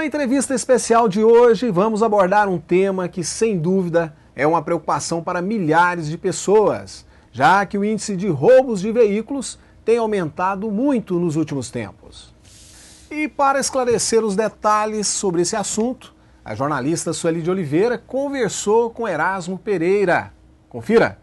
na entrevista especial de hoje, vamos abordar um tema que, sem dúvida, é uma preocupação para milhares de pessoas, já que o índice de roubos de veículos tem aumentado muito nos últimos tempos. E para esclarecer os detalhes sobre esse assunto, a jornalista Sueli de Oliveira conversou com Erasmo Pereira. Confira!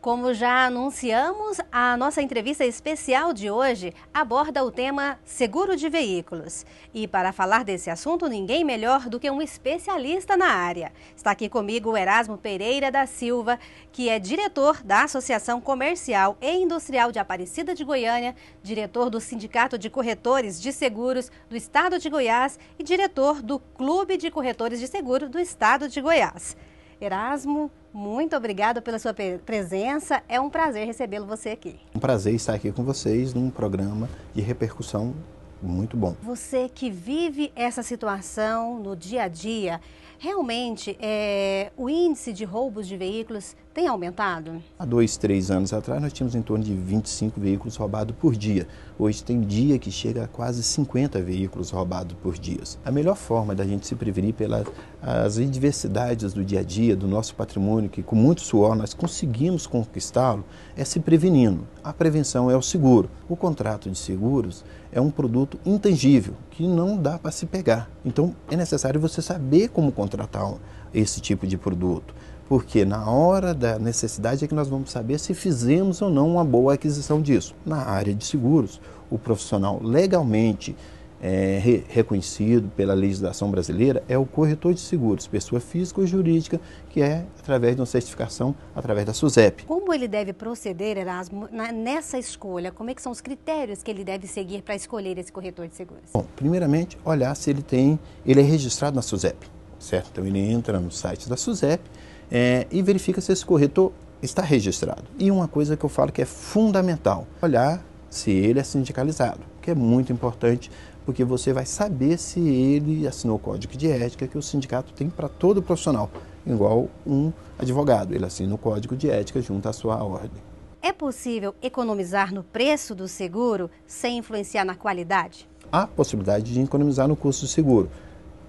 Como já anunciamos, a nossa entrevista especial de hoje aborda o tema seguro de veículos. E para falar desse assunto, ninguém melhor do que um especialista na área. Está aqui comigo o Erasmo Pereira da Silva, que é diretor da Associação Comercial e Industrial de Aparecida de Goiânia, diretor do Sindicato de Corretores de Seguros do Estado de Goiás e diretor do Clube de Corretores de Seguro do Estado de Goiás. Erasmo, muito obrigado pela sua presença. É um prazer recebê-lo você aqui. Um prazer estar aqui com vocês num programa de repercussão muito bom. Você que vive essa situação no dia a dia, realmente é, o índice de roubos de veículos tem aumentado? Há dois, três anos atrás nós tínhamos em torno de 25 veículos roubados por dia. Hoje tem dia que chega a quase 50 veículos roubados por dia. A melhor forma da gente se prevenir pelas as adversidades do dia a dia, do nosso patrimônio, que com muito suor nós conseguimos conquistá-lo, é se prevenindo. A prevenção é o seguro. O contrato de seguros é um produto intangível, que não dá para se pegar. Então é necessário você saber como contratar esse tipo de produto, porque na hora da necessidade é que nós vamos saber se fizemos ou não uma boa aquisição disso. Na área de seguros, o profissional legalmente é, re, reconhecido pela legislação brasileira é o corretor de seguros, pessoa física ou jurídica, que é através de uma certificação através da SUSEP. Como ele deve proceder, Erasmo, na, nessa escolha? Como é que são os critérios que ele deve seguir para escolher esse corretor de seguros? Bom, primeiramente, olhar se ele tem, ele é registrado na SUSEP, certo? Então ele entra no site da SUSEP é, e verifica se esse corretor está registrado. E uma coisa que eu falo que é fundamental, olhar se ele é sindicalizado, que é muito importante, porque você vai saber se ele assinou o código de ética que o sindicato tem para todo profissional, igual um advogado, ele assina o código de ética junto à sua ordem. É possível economizar no preço do seguro sem influenciar na qualidade? Há possibilidade de economizar no custo do seguro.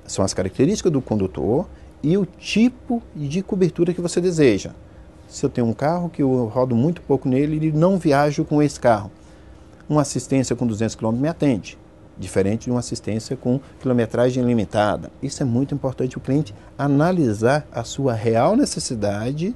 São as características do condutor e o tipo de cobertura que você deseja. Se eu tenho um carro que eu rodo muito pouco nele, ele não viajo com esse carro uma assistência com 200 km me atende, diferente de uma assistência com quilometragem limitada. Isso é muito importante o cliente analisar a sua real necessidade,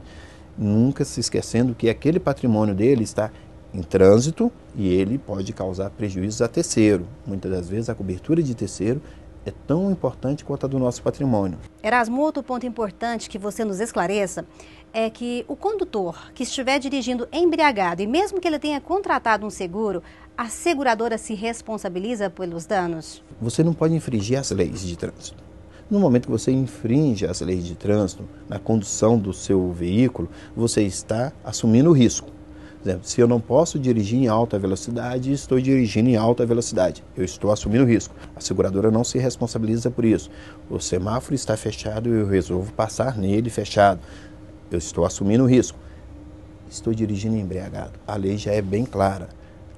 nunca se esquecendo que aquele patrimônio dele está em trânsito e ele pode causar prejuízos a terceiro. Muitas das vezes a cobertura de terceiro é tão importante quanto a do nosso patrimônio. Erasmo, outro ponto importante que você nos esclareça é que o condutor que estiver dirigindo embriagado e mesmo que ele tenha contratado um seguro, a seguradora se responsabiliza pelos danos? Você não pode infringir as leis de trânsito. No momento que você infringe as leis de trânsito, na condução do seu veículo, você está assumindo o risco exemplo, se eu não posso dirigir em alta velocidade, estou dirigindo em alta velocidade. Eu estou assumindo risco. A seguradora não se responsabiliza por isso. O semáforo está fechado e eu resolvo passar nele fechado. Eu estou assumindo risco. Estou dirigindo embriagado. A lei já é bem clara.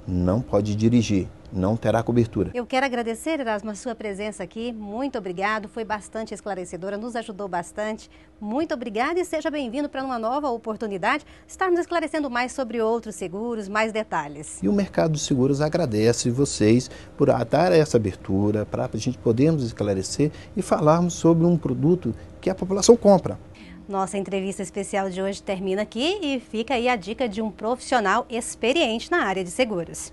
Não pode dirigir não terá cobertura. Eu quero agradecer, Erasmo, a sua presença aqui. Muito obrigado, foi bastante esclarecedora, nos ajudou bastante. Muito obrigada e seja bem-vindo para uma nova oportunidade estarmos esclarecendo mais sobre outros seguros, mais detalhes. E o mercado de seguros agradece vocês por dar essa abertura para a gente podermos esclarecer e falarmos sobre um produto que a população compra. Nossa entrevista especial de hoje termina aqui e fica aí a dica de um profissional experiente na área de seguros.